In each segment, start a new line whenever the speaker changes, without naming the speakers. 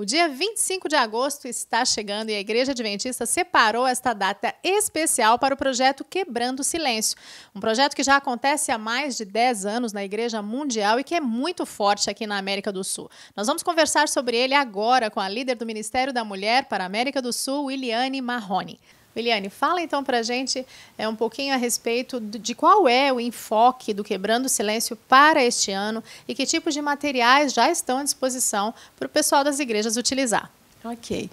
O dia 25 de agosto está chegando e a Igreja Adventista separou esta data especial para o projeto Quebrando o Silêncio. Um projeto que já acontece há mais de 10 anos na Igreja Mundial e que é muito forte aqui na América do Sul. Nós vamos conversar sobre ele agora com a líder do Ministério da Mulher para a América do Sul, Iliane Marrone. Eliane, fala então para a gente é, um pouquinho a respeito de qual é o enfoque do Quebrando o Silêncio para este ano e que tipo de materiais já estão à disposição para o pessoal das igrejas utilizar.
Ok.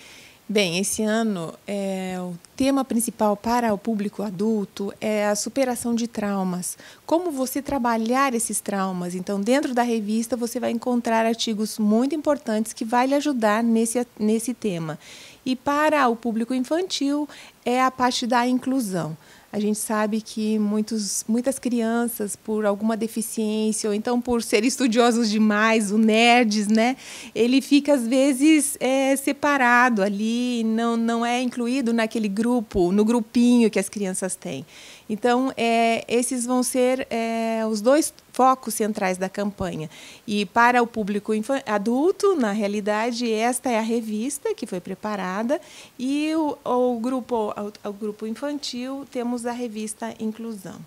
Bem, esse ano é, o tema principal para o público adulto é a superação de traumas. Como você trabalhar esses traumas? Então, dentro da revista você vai encontrar artigos muito importantes que vai lhe ajudar nesse, nesse tema. E para o público infantil é a parte da inclusão. A gente sabe que muitos, muitas crianças, por alguma deficiência, ou então por ser estudiosos demais, o nerds, né? Ele fica, às vezes, é, separado ali, não, não é incluído naquele grupo, no grupinho que as crianças têm. Então, é, esses vão ser é, os dois focos centrais da campanha. E para o público adulto, na realidade, esta é a revista que foi preparada e o, o grupo, o, o grupo infantil temos a revista Inclusão.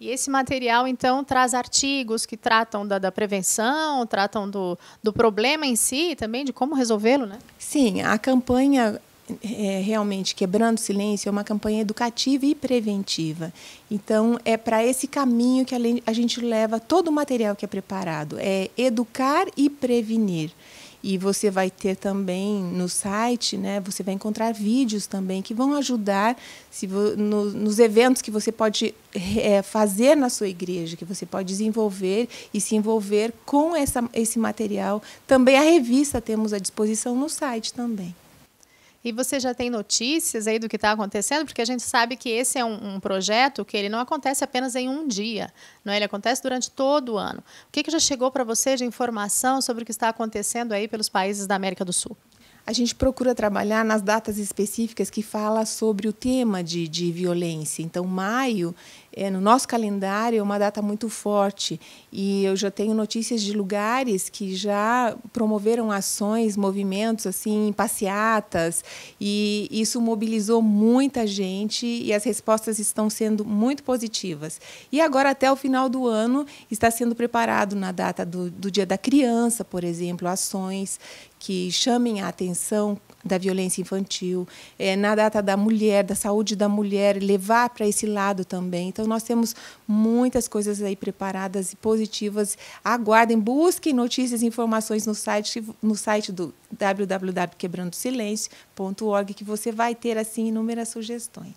E esse material, então, traz artigos que tratam da, da prevenção, tratam do, do problema em si também, de como resolvê-lo, né? Sim, a
campanha é, realmente Quebrando o Silêncio é uma campanha educativa e preventiva. Então, é para esse caminho que a gente leva todo o material que é preparado: é educar e prevenir. E você vai ter também no site, né, você vai encontrar vídeos também que vão ajudar se no, nos eventos que você pode é, fazer na sua igreja, que você pode desenvolver e se envolver com essa, esse material. Também a revista temos à disposição no site também.
E você já tem notícias aí do que está acontecendo? Porque a gente sabe
que esse é um, um, projeto
que ele não acontece apenas em um dia, não é? ele acontece durante todo o ano. O que, que já chegou para você de informação sobre o que está acontecendo aí pelos países da América do Sul?
A gente procura trabalhar nas datas específicas que fala sobre o tema de, de violência. Então, maio é, no nosso calendário é uma data muito forte e eu já tenho notícias de lugares que já promoveram ações, movimentos assim, passeatas e isso mobilizou muita gente e as respostas estão sendo muito positivas. E agora até o final do ano está sendo preparado na data do, do Dia da Criança, por exemplo, ações que chamem a atenção da violência infantil, é, na data da mulher, da saúde da mulher, levar para esse lado também. Então, então, nós temos muitas coisas aí preparadas e positivas. Aguardem, busquem notícias e informações no site, no site do www.quebrandosilêncio.org, que você vai ter, assim, inúmeras sugestões.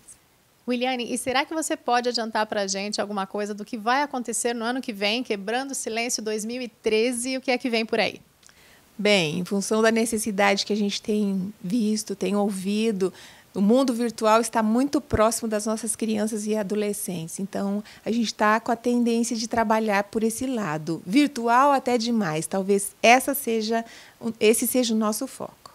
Williane, e será que você pode
adiantar para a gente alguma coisa do que vai acontecer no ano que vem, Quebrando o Silêncio 2013,
e o que é que vem por aí? Bem, em função da necessidade que a gente tem visto, tem ouvido o mundo virtual está muito próximo das nossas crianças e adolescentes. Então, a gente está com a tendência de trabalhar por esse lado. Virtual até demais. Talvez essa seja, esse seja o nosso foco.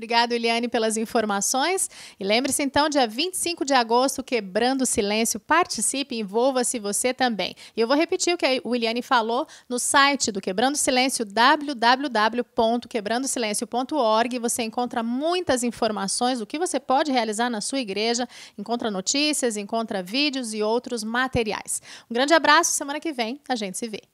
Obrigado, Eliane, pelas informações. E lembre-se, então, dia 25 de agosto, Quebrando o Silêncio, participe, envolva-se você também. E eu vou repetir o que o Eliane falou no site do Quebrando o Silêncio, www.quebrandosilêncio.org. Você encontra muitas informações do que você pode realizar na sua igreja, encontra notícias, encontra vídeos e outros materiais. Um grande abraço, semana que vem a gente se vê.